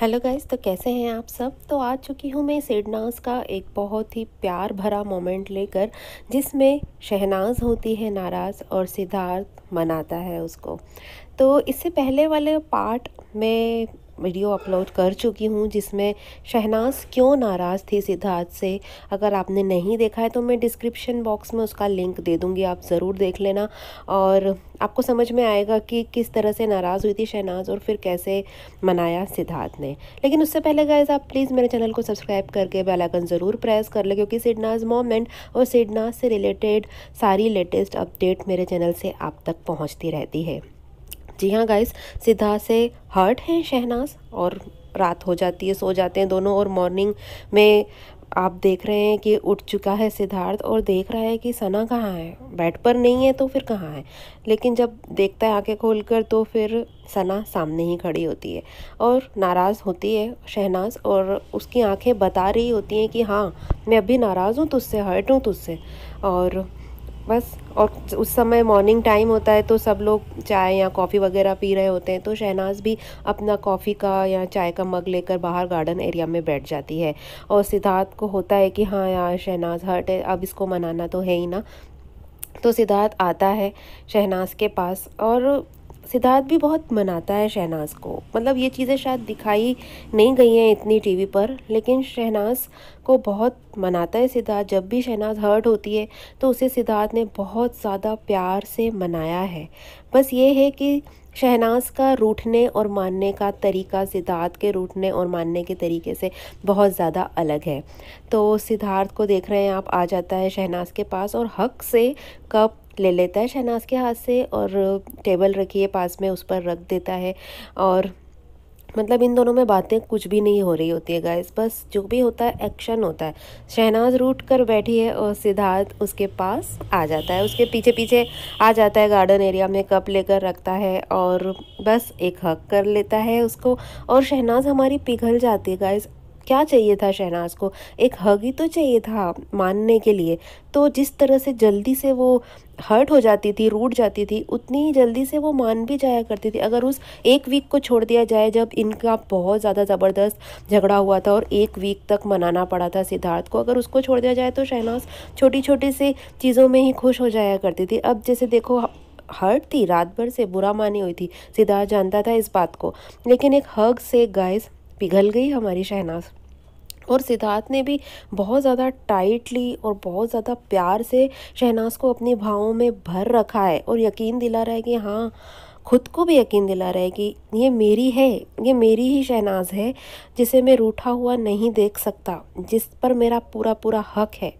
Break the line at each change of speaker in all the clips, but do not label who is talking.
hello guys तो कैसे हैं आप सब तो आ चुकी हूँ मैं शेडनाज का एक बहुत ही प्यार भरा मोमेंट लेकर जिसमें शहनाज होती है नाराज़ और सिद्धार्थ मनाता है उसको तो इससे पहले वाले पार्ट में वीडियो अपलोड कर चुकी हूँ जिसमें शहनाज क्यों नाराज़ थी सिद्धार्थ से अगर आपने नहीं देखा है तो मैं डिस्क्रिप्शन बॉक्स में उसका लिंक दे दूँगी आप ज़रूर देख लेना और आपको समझ में आएगा कि किस तरह से नाराज़ हुई थी शहनाज और फिर कैसे मनाया सिद्धार्थ ने लेकिन उससे पहले गाइज आप प्लीज़ मेरे चैनल को सब्सक्राइब करके बेलाइकन ज़रूर प्रेस कर लें क्योंकि सिडनाज मोमेंट और सिडनाज से रिलेटेड सारी लेटेस्ट अपडेट मेरे चैनल से आप तक तक पहुंचती रहती है जी हाँ गाइस सिद्धार्थ से हर्ट हैं शहनाज और रात हो जाती है सो जाते हैं दोनों और मॉर्निंग में आप देख रहे हैं कि उठ चुका है सिद्धार्थ और देख रहा है कि सना कहाँ है बेड पर नहीं है तो फिर कहाँ है लेकिन जब देखता है आंखें खोल कर तो फिर सना सामने ही खड़ी होती है और नाराज़ होती है शहनाज और उसकी आंखें बता रही होती हैं कि हाँ मैं अभी नाराज़ हूँ तुझसे हर्ट हूँ तुझसे और बस और उस समय मॉर्निंग टाइम होता है तो सब लोग चाय या कॉफ़ी वगैरह पी रहे होते हैं तो शहनाज भी अपना कॉफ़ी का या चाय का मग लेकर बाहर गार्डन एरिया में बैठ जाती है और सिद्धार्थ को होता है कि हाँ यार शहनाज हर्ट है अब इसको मनाना तो है ही ना तो सिद्धार्थ आता है शहनाज के पास और सिद्धार्थ भी बहुत मनाता है शहनाज को मतलब ये चीज़ें शायद दिखाई नहीं गई हैं इतनी टीवी पर लेकिन शहनाज को बहुत मनाता है सिद्धार्थ जब भी शहनाज हर्ट होती है तो उसे सिद्धार्थ ने बहुत ज़्यादा प्यार से मनाया है बस ये है कि शहनाज का रूठने और मानने का तरीका सिद्धार्थ के रूठने और मानने के तरीके से बहुत ज़्यादा अलग है तो सिद्धार्थ को देख रहे हैं आप आ जाता है शहनाज के पास और हक से कप ले लेता है शहनाज के हाथ से और टेबल रखी है पास में उस पर रख देता है और मतलब इन दोनों में बातें कुछ भी नहीं हो रही होती है गाइस बस जो भी होता है एक्शन होता है शहनाज रूट कर बैठी है और सिद्धार्थ उसके पास आ जाता है उसके पीछे पीछे आ जाता है गार्डन एरिया में कप लेकर रखता है और बस एक हक कर लेता है उसको और शहनाज हमारी पिघल जाती है गाइस क्या चाहिए था शहनाज को एक हग ही तो चाहिए था मानने के लिए तो जिस तरह से जल्दी से वो हर्ट हो जाती थी रूट जाती थी उतनी ही जल्दी से वो मान भी जाया करती थी अगर उस एक वीक को छोड़ दिया जाए जब इनका बहुत ज़्यादा ज़बरदस्त झगड़ा हुआ था और एक वीक तक मनाना पड़ा था सिद्धार्थ को अगर उसको छोड़ दिया जाए तो शहनाज छोटी छोटी सी चीज़ों में ही खुश हो जाया करती थी अब जैसे देखो हर्ट थी रात भर से बुरा मानी हुई थी सिद्धार्थ जानता था इस बात को लेकिन एक हग से गाइस पिघल गई हमारी शहनाज और सिद्धार्थ ने भी बहुत ज़्यादा टाइटली और बहुत ज़्यादा प्यार से शहनाज को अपने भावों में भर रखा है और यकीन दिला रहा है कि हाँ खुद को भी यकीन दिला रहा है कि ये मेरी है ये मेरी ही शहनाज है जिसे मैं रूठा हुआ नहीं देख सकता जिस पर मेरा पूरा पूरा हक है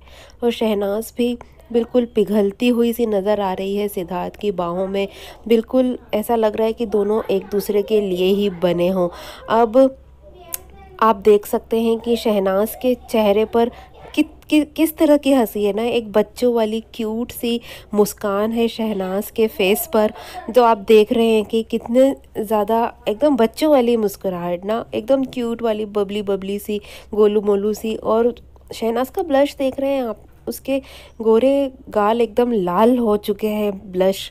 और शहनाज भी बिल्कुल पिघलती हुई सी नज़र आ रही है सिद्धार्थ की बाहों में बिल्कुल ऐसा लग रहा है कि दोनों एक दूसरे के लिए ही बने हों अब आप देख सकते हैं कि शहनाज के चेहरे पर कित कि, किस तरह की हंसी है ना एक बच्चों वाली क्यूट सी मुस्कान है शहनाज के फेस पर जो तो आप देख रहे हैं कि कितने ज़्यादा एकदम बच्चों वाली मुस्कुराहट ना एकदम क्यूट वाली बबली बबली सी गोलू मोलू सी और शहनाज का ब्लश देख रहे हैं आप उसके गोरे गाल एकदम लाल हो चुके हैं ब्लश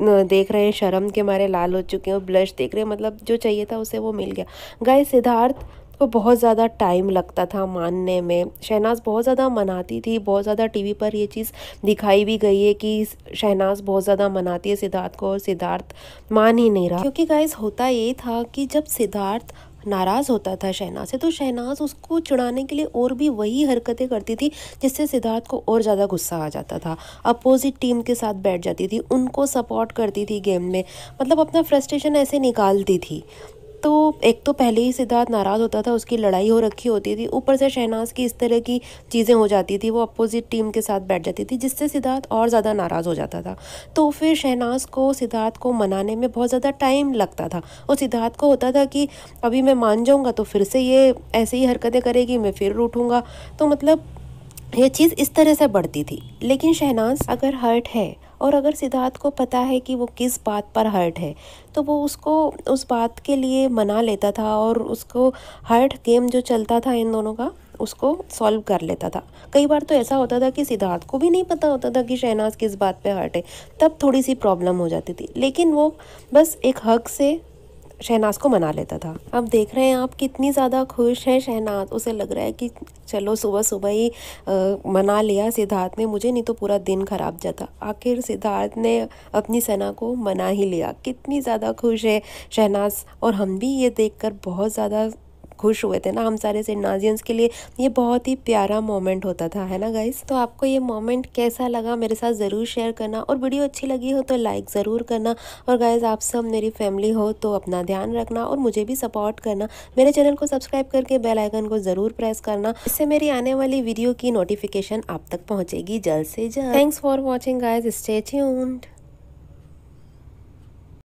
देख रहे हैं शर्म के मारे लाल हो चुके हैं और ब्लश देख रहे हैं मतलब जो चाहिए था उसे वो मिल गया गाय सिद्धार्थ वो तो बहुत ज़्यादा टाइम लगता था मानने में शहनाज बहुत ज़्यादा मनाती थी बहुत ज़्यादा टीवी पर ये चीज़ दिखाई भी गई है कि शहनाज बहुत ज़्यादा मनाती है सिद्धार्थ को और सिद्धार्थ मान ही नहीं रहा क्योंकि गाइज होता ये था कि जब सिद्धार्थ नाराज़ होता था शहनाज से तो शहनाज उसको चुड़ाने के लिए और भी वही हरकतें करती थी जिससे सिद्धार्थ को और ज़्यादा गुस्सा आ जाता था अपोजिट टीम के साथ बैठ जाती थी उनको सपोर्ट करती थी गेम में मतलब अपना फ्रस्ट्रेशन ऐसे निकालती थी तो एक तो पहले ही सिद्धार्थ नाराज़ होता था उसकी लड़ाई हो रखी होती थी ऊपर से शहनाज की इस तरह की चीज़ें हो जाती थी वो अपोजिट टीम के साथ बैठ जाती थी जिससे सिद्धार्थ और ज़्यादा नाराज़ हो जाता था तो फिर शहनाज को सिद्धार्थ को मनाने में बहुत ज़्यादा टाइम लगता था और सिद्धार्थ को होता था कि अभी मैं मान जाऊँगा तो फिर से ये ऐसे ही हरकतें करेगी मैं फिर रूठूँगा तो मतलब ये चीज़ इस तरह से बढ़ती थी लेकिन शहनाज अगर हर्ट है और अगर सिद्धार्थ को पता है कि वो किस बात पर हर्ट है तो वो उसको उस बात के लिए मना लेता था और उसको हर्ट गेम जो चलता था इन दोनों का उसको सॉल्व कर लेता था कई बार तो ऐसा होता था कि सिद्धार्थ को भी नहीं पता होता था कि शहनाज किस बात पे हर्ट है तब थोड़ी सी प्रॉब्लम हो जाती थी लेकिन वो बस एक हक से शहनाज को मना लेता था अब देख रहे हैं आप कितनी ज़्यादा खुश हैं शहनाज उसे लग रहा है कि चलो सुबह सुबह ही मना लिया सिद्धार्थ ने मुझे नहीं तो पूरा दिन खराब जाता आखिर सिद्धार्थ ने अपनी सेना को मना ही लिया कितनी ज़्यादा खुश है शहनाज और हम भी ये देखकर बहुत ज़्यादा खुश हुए थे ना हम सारे सिन्नाजियंस के लिए ये बहुत ही प्यारा मोमेंट होता था है ना गाइस तो आपको ये मोमेंट कैसा लगा मेरे साथ ज़रूर शेयर करना और वीडियो अच्छी लगी हो तो लाइक ज़रूर करना और गाइज आप सब मेरी फैमिली हो तो अपना ध्यान रखना और मुझे भी सपोर्ट करना मेरे चैनल को सब्सक्राइब करके बेल आइकन को ज़रूर प्रेस करना इससे मेरी आने वाली वीडियो की नोटिफिकेशन आप तक पहुँचेगी जल्द से जल्द thanks for watching guys stretch